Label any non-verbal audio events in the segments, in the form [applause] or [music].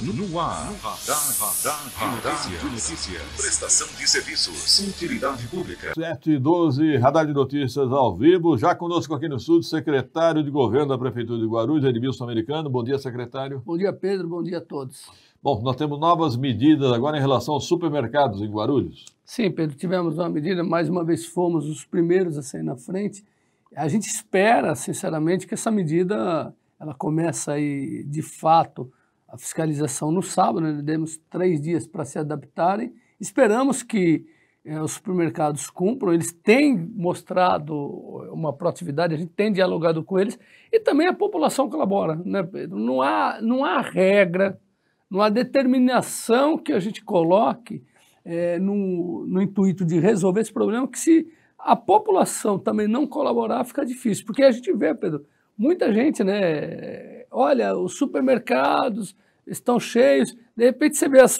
No, ar. radar, radar, Notícias. Notícias. Prestação de serviços. Utilidade pública. 7 e 12, radar de notícias ao vivo. Já conosco aqui no Sul, secretário de governo da Prefeitura de Guarulhos, Edmilson Americano. Bom dia, secretário. Bom dia, Pedro. Bom dia a todos. Bom, nós temos novas medidas agora em relação aos supermercados em Guarulhos. Sim, Pedro, tivemos uma medida, mais uma vez fomos os primeiros a sair na frente. A gente espera, sinceramente, que essa medida ela começa aí de fato a fiscalização no sábado, né? demos três dias para se adaptarem. Esperamos que eh, os supermercados cumpram, eles têm mostrado uma proatividade, a gente tem dialogado com eles e também a população colabora. Né, Pedro? Não, há, não há regra, não há determinação que a gente coloque eh, no, no intuito de resolver esse problema, que se a população também não colaborar fica difícil, porque a gente vê, Pedro, muita gente, né? Olha, os supermercados, estão cheios. De repente você vê, às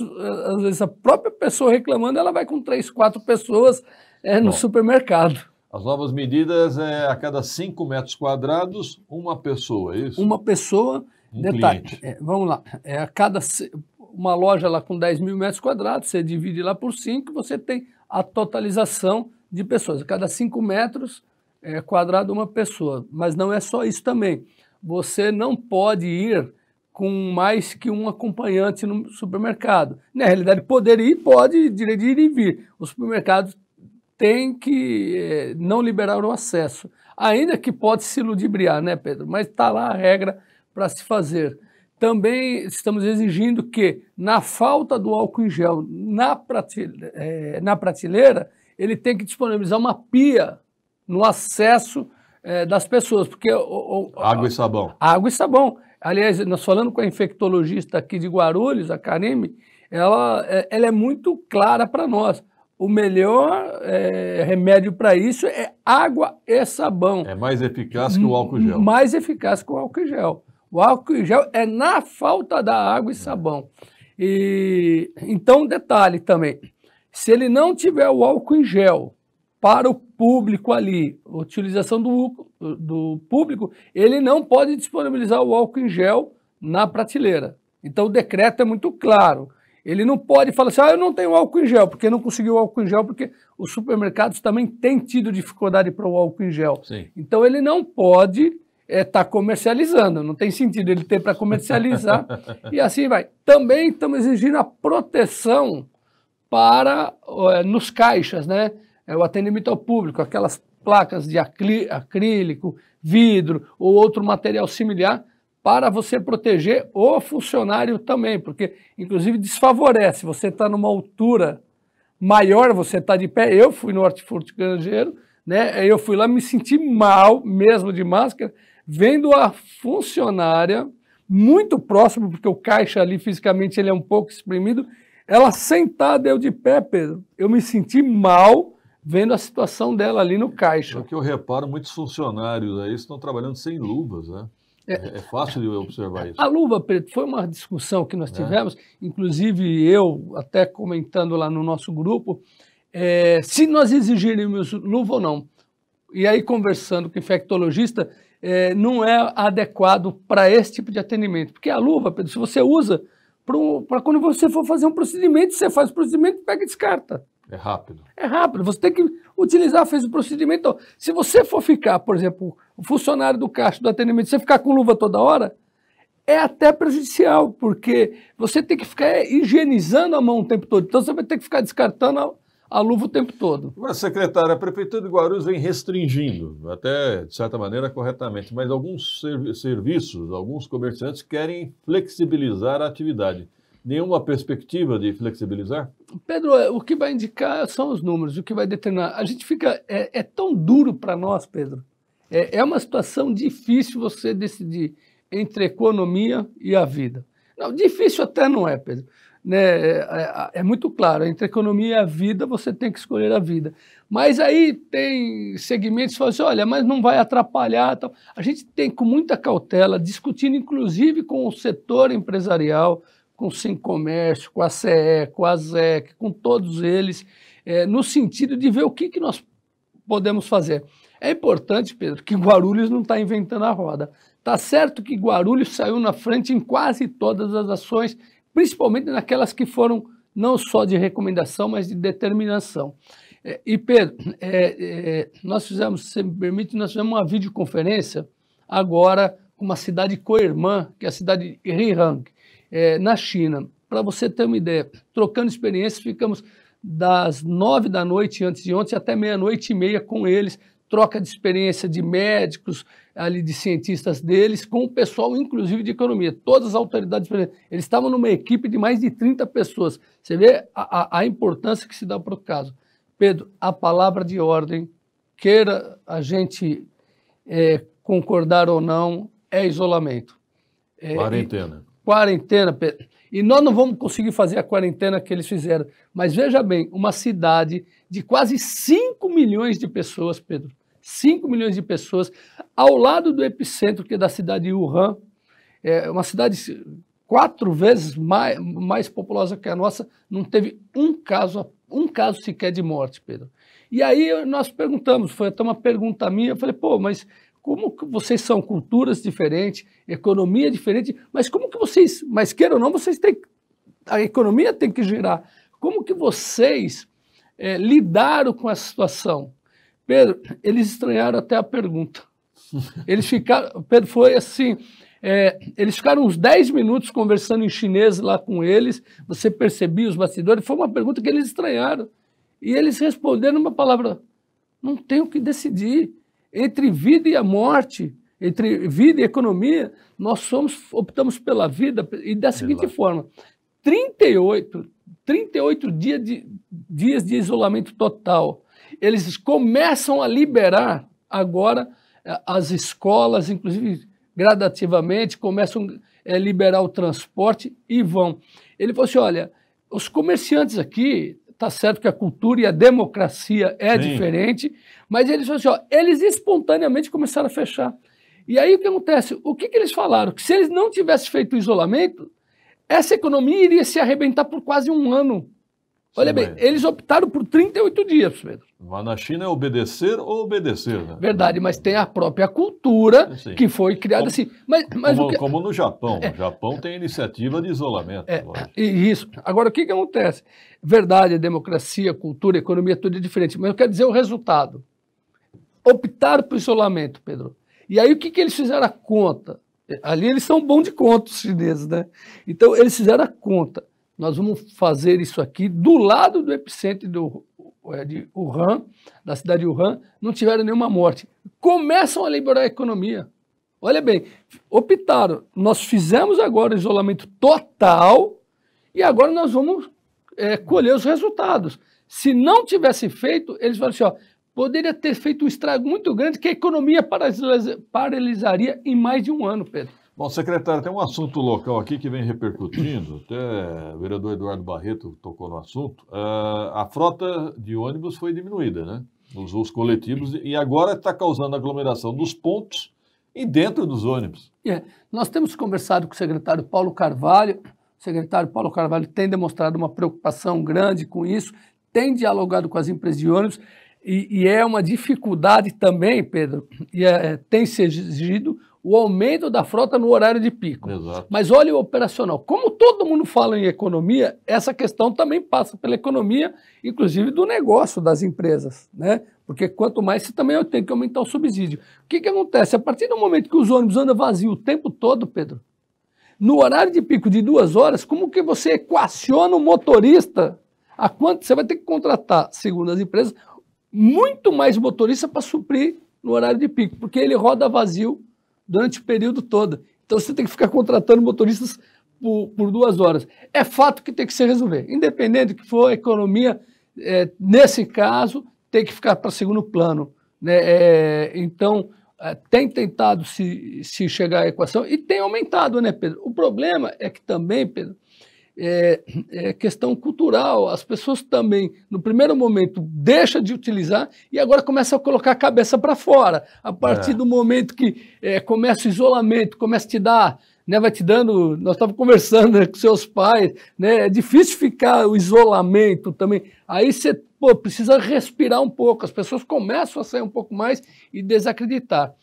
vezes, a própria pessoa reclamando, ela vai com três, quatro pessoas é, no Bom, supermercado. As novas medidas é a cada cinco metros quadrados, uma pessoa, é isso? Uma pessoa. Um detalhe, é, vamos lá, é a cada uma loja lá com 10 mil metros quadrados, você divide lá por cinco você tem a totalização de pessoas. A cada cinco metros é quadrado uma pessoa. Mas não é só isso também. Você não pode ir com mais que um acompanhante no supermercado. Na realidade, poder ir, pode, direito de ir e vir. O supermercado tem que é, não liberar o acesso. Ainda que pode se ludibriar, né, Pedro? Mas está lá a regra para se fazer. Também estamos exigindo que, na falta do álcool em gel na, prateleira, é, eh, na prateleira ele tem que disponibilizar uma pia no acesso é, das pessoas. Porque o, o, água e sabão. Água e sabão. Aliás, nós falando com a infectologista aqui de Guarulhos, a Karime, ela, é, ela é muito clara para nós. O melhor é, remédio para isso é água e sabão. É mais eficaz que o álcool gel. Mais eficaz que o álcool gel. O álcool gel é na falta da água e sabão. E então detalhe também, se ele não tiver o álcool em gel para o público ali, utilização do, do público, ele não pode disponibilizar o álcool em gel na prateleira. Então o decreto é muito claro. Ele não pode falar assim, ah, eu não tenho álcool em gel, porque não conseguiu álcool em gel, porque os supermercados também têm tido dificuldade para o álcool em gel. Sim. Então ele não pode estar eh, é, tá comercializando, não tem sentido ele ter para comercializar [laughs] e assim vai. Também estamos exigindo a proteção para é, nos caixas, né? é, o atendimento ao público, aquelas placas de acrílico, vidro ou outro material similar, para você proteger o funcionário também, porque inclusive desfavorece, você está numa altura maior, você está de pé. Eu fui no hortifruti grangeiro, né? Eu fui lá, me senti mal, mesmo de máscara, vendo a funcionária muito próximo, porque o caixa ali fisicamente ele é um pouco espremido, ela sentada, eu de pé, Pedro. Eu me senti mal vendo a situação dela ali no caixa. É que eu reparo, muitos funcionários aí estão trabalhando sem luvas, né? É, é, é fácil de observar isso. A luva, Preto, foi uma discussão que nós é. tivemos, é. inclusive eu até comentando lá no nosso grupo, é, se nós exigiríamos luva ou não. E aí, conversando com o infectologista, é, não é adequado para esse tipo de atendimento. Porque a luva, Pedro, se você usa, para quando você for fazer um procedimento, você faz o procedimento, pega e descarta. É rápido. É rápido. Você tem que utilizar, fez o procedimento. se você for ficar, por exemplo, o funcionário do caixa do atendimento, você ficar com luva toda hora, é até prejudicial, porque você tem que ficar higienizando a mão o tempo todo. Então você vai ter que ficar descartando a, a luva o tempo todo. Mas, secretário, a Prefeitura de Guarulhos vem restringindo, até de certa maneira corretamente, mas alguns servi serviços, alguns comerciantes querem flexibilizar a atividade nenhuma perspectiva de flexibilizar? Pedro, é, o que vai indicar são os números, o que vai determinar. A gente fica. É, é tão duro para nós, Pedro. É, é uma situação difícil você decidir entre a economia e a vida. Não, difícil até não é, Pedro. Né, é, é, é, muito claro, entre a economia e a vida, você tem que escolher a vida. Mas aí tem segmentos que falam assim, olha, mas não vai atrapalhar. Tal. A gente tem com muita cautela, discutindo inclusive com o setor empresarial, com o Sincomércio, com a CE, com a ZEC, com todos eles, é, no sentido de ver o que, que nós podemos fazer. É importante, Pedro, que Guarulhos não está inventando a roda. Tá certo que Guarulhos saiu na frente em quase todas as ações, principalmente naquelas que foram não só de recomendação, mas de determinação. É, e Pedro, é, é, nós fizemos, se me permite, nós fizemos uma videoconferência agora com uma cidade co-irmã, que é a cidade de Rihang é, na China. Para você ter uma ideia, trocando experiências, ficamos das nove da noite antes de ontem até meia-noite e meia com eles, troca de experiência de médicos, ali de cientistas deles, com o pessoal, inclusive, de economia. Todas as autoridades, eles estavam numa equipe de mais de 30 pessoas. Você vê a, a, a importância que se dá para o caso. Pedro, a palavra de ordem, queira a gente é, concordar ou não, é isolamento. É, quarentena quarentena. E nós não vamos conseguir fazer a quarentena que eles fizeram. Mas veja bem, uma cidade de quase 5 milhões de pessoas, Pedro. 5 milhões de pessoas, ao lado do epicentro, que é da cidade de Wuhan, é uma cidade quatro vezes mais, mais populosa que a nossa, não teve um caso, um caso sequer de morte, Pedro. E aí nós perguntamos, foi até uma pergunta minha, eu falei, pô, mas como vocês são culturas diferentes, economia diferente, mas como que vocês, mas queiram ou não, vocês têm, a economia tem que girar. Como que vocês é, lidaram com essa situação? Pedro, eles estranharam até a pergunta. [laughs] Eles ficaram, Pedro foi assim, é, eles ficaram uns 10 minutos conversando em chinês lá com eles, você percebia os bastidores, foi uma pergunta que eles estranharam. E eles responderam uma palavra, não tenho o que decidir. Entre vida e a morte, entre vida e economia, nós somos, optamos pela vida e da seguinte forma: 38, 38 dia de, dias de isolamento total. Eles começam a liberar agora eh, as escolas, inclusive gradativamente, começam a eh, liberar o transporte e vão. Ele falou assim: olha, os comerciantes aqui Tá certo que a cultura e a democracia é Sim. diferente, mas eles assim, ó, eles espontaneamente começaram a fechar. E aí o que acontece? O que, que eles falaram? Que se eles não tivessem feito o isolamento, essa economia iria se arrebentar por quase um ano. Olha bem, mas... eles optaram por 38 dias, Pedro. Mas na China é obedecer ou obedecer, né? Verdade, mas tem a própria cultura é, Sim. que foi criada como, assim. Mas, mas como, que... como, no Japão. É. O Japão tem iniciativa de isolamento. É, isso. Agora, o que, que acontece? Verdade, democracia, cultura, economia, tudo é diferente. Mas eu quero dizer o resultado. Optaram por isolamento, Pedro. E aí, o que, que eles fizeram a conta? Ali eles são bons de conta, os chineses, né? Então, eles fizeram a conta nós vamos fazer isso aqui do lado do epicentro do, é, de Wuhan, da cidade de Wuhan, não tiveram nenhuma morte. Começam a liberar a economia. Olha bem, optaram, nós fizemos agora o isolamento total e agora nós vamos é, colher os resultados. Se não tivesse feito, eles falaram assim, ó, poderia ter feito um estrago muito grande que a economia paralisaria em mais de um ano, Pedro. Bom, secretário, tem um assunto local aqui que vem repercutindo, até o vereador Eduardo Barreto tocou no assunto. Uh, a frota de ônibus foi diminuída, né? Nos voos coletivos, e agora está causando aglomeração dos pontos e dentro dos ônibus. É, nós temos conversado com o secretário Paulo Carvalho, o secretário Paulo Carvalho tem demonstrado uma preocupação grande com isso, tem dialogado com as empresas de ônibus, e, e é uma dificuldade também, Pedro, e é, é tem se exigido o aumento da frota no horário de pico. Exato. Mas olha o operacional. Como todo mundo fala em economia, essa questão também passa pela economia, inclusive do negócio das empresas, né? Porque quanto mais você também tem que aumentar o subsídio. O que, que acontece? A partir do momento que os ônibus andam vazios o tempo todo, Pedro, no horário de pico de duas horas, como que você equaciona o motorista? A quanto você vai ter que contratar, segundo as empresas, muito mais motorista para suprir no horário de pico, porque ele roda vazio durante o período todo. Então você tem que ficar contratando motoristas por, por duas horas. É fato que tem que se resolver. Independente do que for, a economia, é, nesse caso, tem que ficar para segundo plano. Né? É, então, é, tem tentado se, se chegar à equação e tem aumentado, né, Pedro? O problema é que também, Pedro, é, é, questão cultural. As pessoas também, no primeiro momento, deixa de utilizar e agora começa a colocar a cabeça para fora. A partir é. do momento que é, começa o isolamento, começa a te dar, né, vai te dando. Nós estávamos conversando né, com seus pais, né, é difícil ficar o isolamento também. Aí você precisa respirar um pouco, as pessoas começam a sair um pouco mais e desacreditar.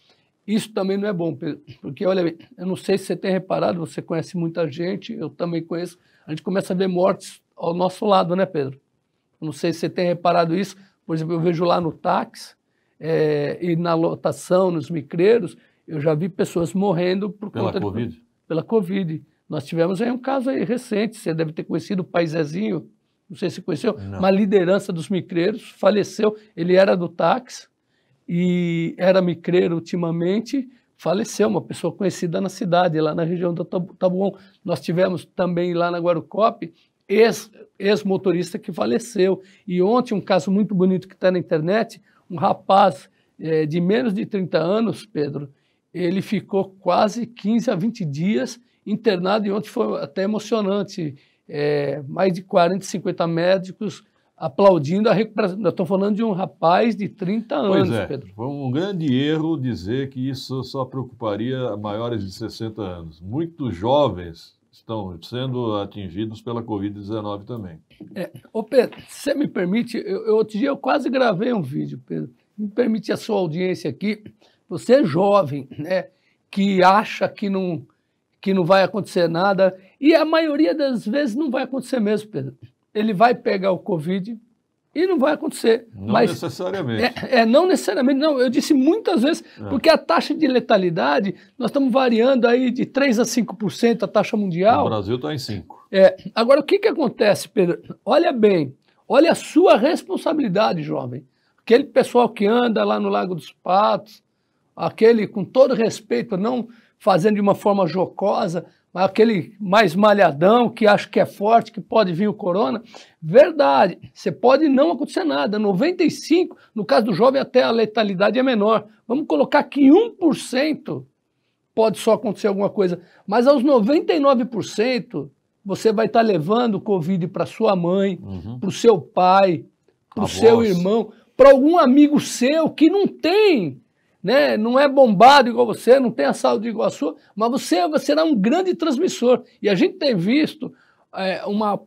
Isso também não é bom, Pedro, porque olha, eu não sei se você tem reparado, você conhece muita gente, eu também conheço, a gente começa a ver mortes ao nosso lado, né, Pedro? Eu não sei se você tem reparado isso, por exemplo, eu vejo lá no táxi é, e na lotação, nos micreiros, eu já vi pessoas morrendo por pela conta COVID. De, pela Covid. Nós tivemos aí um caso aí recente, você deve ter conhecido o Paizezinho, não sei se conheceu, não. uma liderança dos micreiros, faleceu, ele era do táxi, e era me crer ultimamente, faleceu, uma pessoa conhecida na cidade, lá na região do Tabuão. Nós tivemos também lá na Guarucop ex-motorista ex que faleceu. E ontem, um caso muito bonito que está na internet, um rapaz é, de menos de 30 anos, Pedro, ele ficou quase 15 a 20 dias internado e ontem foi até emocionante. É, mais de 40, 50 médicos aplaudindo a recuperação. Nós estamos falando de um rapaz de 30 anos, é, Pedro. Foi um grande erro dizer que isso só preocuparia maiores de 60 anos. Muitos jovens estão sendo atingidos pela Covid-19 também. É, ô Pedro, você me permite, eu, eu, outro dia eu quase gravei um vídeo, Pedro. Me permite a sua audiência aqui. Você é jovem, né, que acha que não, que não vai acontecer nada, e a maioria das vezes não vai acontecer mesmo, Pedro ele vai pegar o Covid e não vai acontecer. Não Mas necessariamente. É, é, não necessariamente, não. Eu disse muitas vezes, é. porque a taxa de letalidade, nós estamos variando aí de 3% a 5% a taxa mundial. O Brasil está em 5%. É. Agora, o que, que acontece, Pedro? Olha bem, olha a sua responsabilidade, jovem. Aquele pessoal que anda lá no Lago dos Patos, aquele, com todo respeito, não fazendo de uma forma jocosa, aquele mais malhadão que acha que é forte, que pode vir o corona. Verdade, você pode não acontecer nada. 95, no caso do jovem, até a letalidade é menor. Vamos colocar que 1% pode só acontecer alguma coisa, mas aos 99% você vai estar tá levando o Covid para sua mãe, uhum. para o seu pai, para o seu voz. irmão, para algum amigo seu que não tem né? não é bombado igual você, não tem a saúde igual a sua, mas você será um grande transmissor. E a gente tem visto é, uma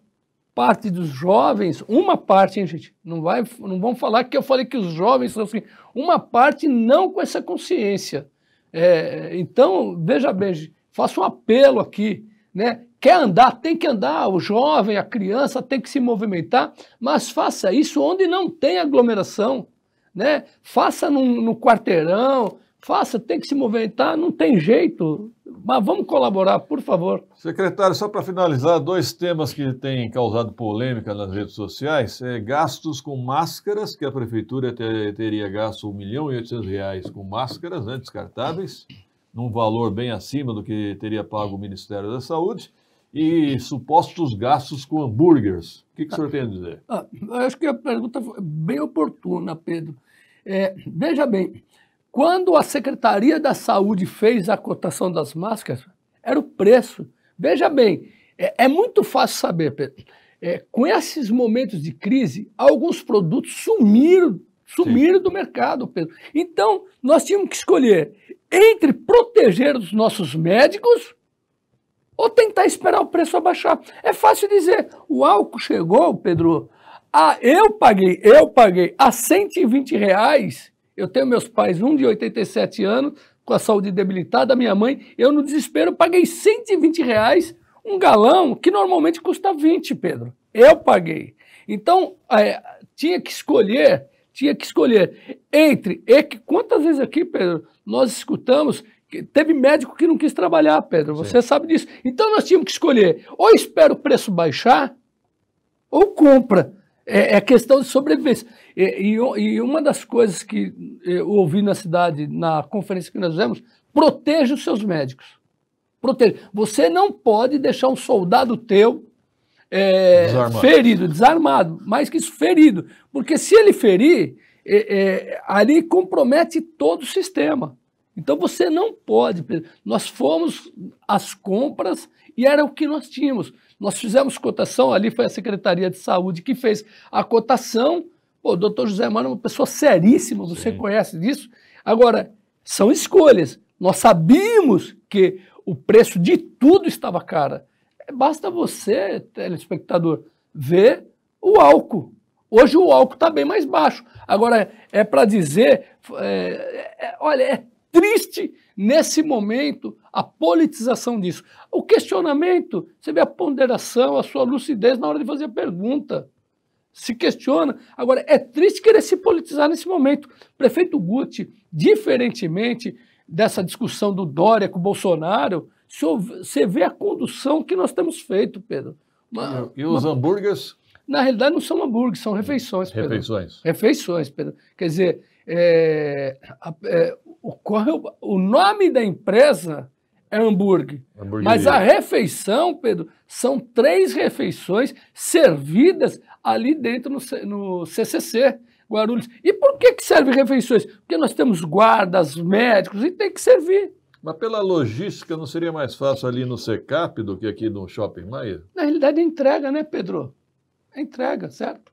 parte dos jovens, uma parte, hein, gente? Não, vai, não vão falar que eu falei que os jovens são assim, uma parte não com essa consciência. É, então, veja bem, faço um apelo aqui, né? Quer andar, tem que andar, o jovem, a criança tem que se movimentar, mas faça isso onde não tem aglomeração né? Faça num, no quarteirão, faça, tem que se movimentar, não tem jeito. Mas vamos colaborar, por favor. Secretário, só para finalizar, dois temas que têm causado polêmica nas redes sociais: é gastos com máscaras, que a prefeitura ter, teria gasto 1 milhão e 800 reais com máscaras né, descartáveis, num valor bem acima do que teria pago o Ministério da Saúde e supostos gastos com hambúrgueres. O que, que o senhor tem a dizer? Ah, acho que a pergunta foi bem oportuna, Pedro. É, veja bem, quando a Secretaria da Saúde fez a cotação das máscaras, era o preço. Veja bem, é, é muito fácil saber, Pedro. É, com esses momentos de crise, alguns produtos sumiram, sumiram Sim. do mercado, Pedro. Então, nós tínhamos que escolher entre proteger os nossos médicos ou tentar esperar o preço abaixar. É fácil dizer, o álcool chegou, Pedro, ah, eu paguei, eu paguei a 120 reais. Eu tenho meus pais, um de 87 anos, com a saúde debilitada, minha mãe, eu no desespero paguei 120 reais um galão que normalmente custa 20, Pedro. Eu paguei. Então, é, tinha que escolher, tinha que escolher entre, e é que quantas vezes aqui, Pedro, nós escutamos Teve médico que não quis trabalhar, Pedro, você Sim. sabe disso. Então nós tínhamos que escolher: ou espera o preço baixar, ou compra. É, é questão de sobrevivência. E, e, e uma das coisas que eu ouvi na cidade, na conferência que nós fizemos, proteja os seus médicos. Proteja. Você não pode deixar um soldado teu é, desarmado. ferido, desarmado, mais que isso, ferido. Porque se ele ferir, é, é ali compromete todo o sistema. Então você não pode. Nós fomos às compras e era o que nós tínhamos. Nós fizemos cotação, ali foi a Secretaria de Saúde que fez a cotação. Pô, o doutor José Mano é uma pessoa seríssima, você Sim. conhece disso. Agora, são escolhas. Nós sabíamos que o preço de tudo estava cara. Basta você, telespectador, ver o álcool. Hoje o álcool está bem mais baixo. Agora, é para dizer, é, é, é, olha, é triste nesse momento a politização disso. O questionamento, você vê a ponderação, a sua lucidez na hora de fazer a pergunta. Se questiona. Agora, é triste querer se politizar nesse momento. prefeito Guti, diferentemente dessa discussão do Dória com o Bolsonaro, você vê a condução que nós temos feito, Pedro. Uma, e os uma... hambúrgueres? Na realidade, não são hambúrgueres, são refeições, Pedro. Refeições. Refeições, Pedro. Quer dizer, é, é, o, o nome da empresa é hambúrguer. Mas a refeição, Pedro, são três refeições servidas ali dentro no, no CCC. Guarulhos. E por que, que serve refeições? Porque nós temos guardas, médicos, e tem que servir. Mas pela logística, não seria mais fácil ali no SECAP do que aqui no Shopping Maia? Na realidade, é entrega, né, Pedro? É entrega, certo?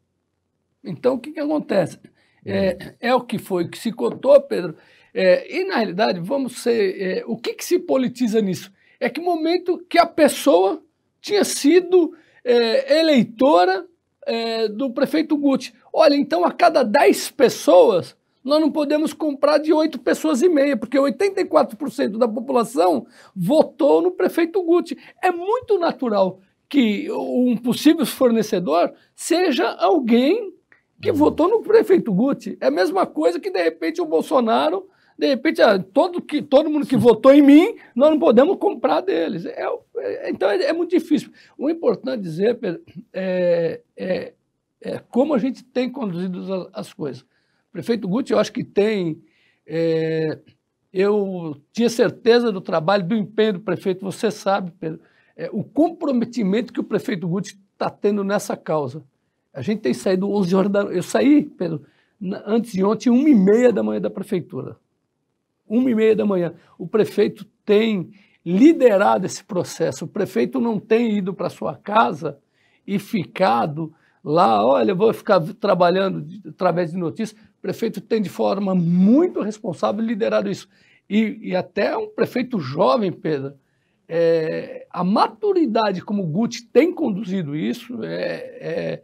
Então, o que, que acontece? Hum. É, é o que foi que se contou, Pedro, é, e na realidade, vamos ser. É, o que, que, se politiza nisso? É que o momento que a pessoa tinha sido é, eleitora é, do prefeito Guti. Olha, então a cada 10 pessoas, nós não podemos comprar de 8 pessoas e meia, porque 84% da população votou no prefeito Guti. É muito natural que um possível fornecedor seja alguém que uhum. votou no prefeito Guti. É a mesma coisa que, de repente, o Bolsonaro de repente, ah, todo, que, todo mundo que votou em mim, nós não podemos comprar deles. É, é, então, é, é, muito difícil. O importante dizer, Pedro, é, é, é como a gente tem conduzido as, coisas. prefeito Guti, eu acho que tem. É, eu tinha certeza do trabalho, do empenho do prefeito, você sabe, Pedro, o comprometimento que o prefeito Guti está tendo nessa causa. A gente tem saído 11 horas da. Eu saí, Pedro, antes de ontem, 1 e meia da manhã da prefeitura uma e meia da manhã. O prefeito tem liderado esse processo. O prefeito não tem ido para sua casa e ficado lá, olha, vou ficar trabalhando através de notícias. O prefeito tem de forma muito responsável liderado isso. E, e até um prefeito jovem, Pedro, é, a maturidade como o Guti tem conduzido isso é, é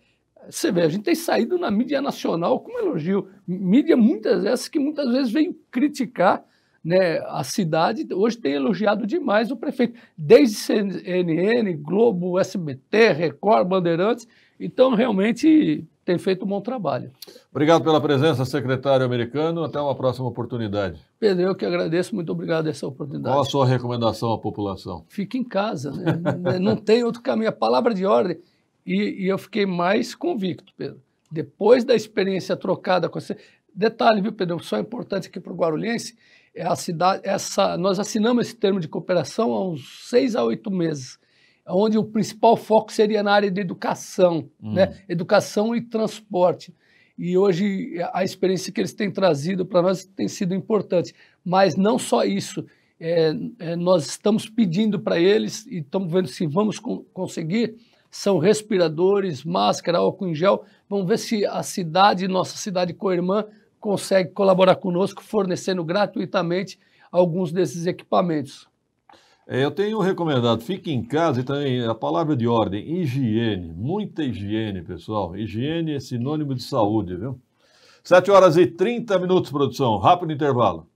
você vê, a gente tem saído na mídia nacional com elogio. Mídia muitas vezes que muitas vezes veio criticar né, a cidade hoje tem elogiado demais o prefeito, desde CNN, Globo, SBT, Record, Bandeirantes. Então, realmente, tem feito um bom trabalho. Obrigado pela presença, secretário americano. Até uma próxima oportunidade. Pedro, eu que agradeço. Muito obrigado essa oportunidade. Qual a sua recomendação à população? Fique em casa. Né? Não tem outro caminho. A palavra de ordem. E, e eu fiquei mais convicto, Pedro. Depois da experiência trocada com você... Detalhe, viu, Pedro? Só é importante aqui para o Guarulhense é a cidade, essa, nós assinamos esse termo de cooperação há uns seis a oito meses, onde o principal foco seria na área de educação, hum. né? educação e transporte. E hoje a experiência que eles têm trazido para nós tem sido importante. Mas não só isso, é, é, nós estamos pedindo para eles e estamos vendo se vamos con conseguir são respiradores, máscara, álcool em gel. Vamos ver se a cidade, nossa cidade co-irmã, consegue colaborar conosco, fornecendo gratuitamente alguns desses equipamentos. É, eu tenho recomendado, fique em casa e também a palavra de ordem, higiene, muita higiene, pessoal. Higiene é sinônimo de saúde, viu? 7 horas e 30 minutos, produção. Rápido intervalo.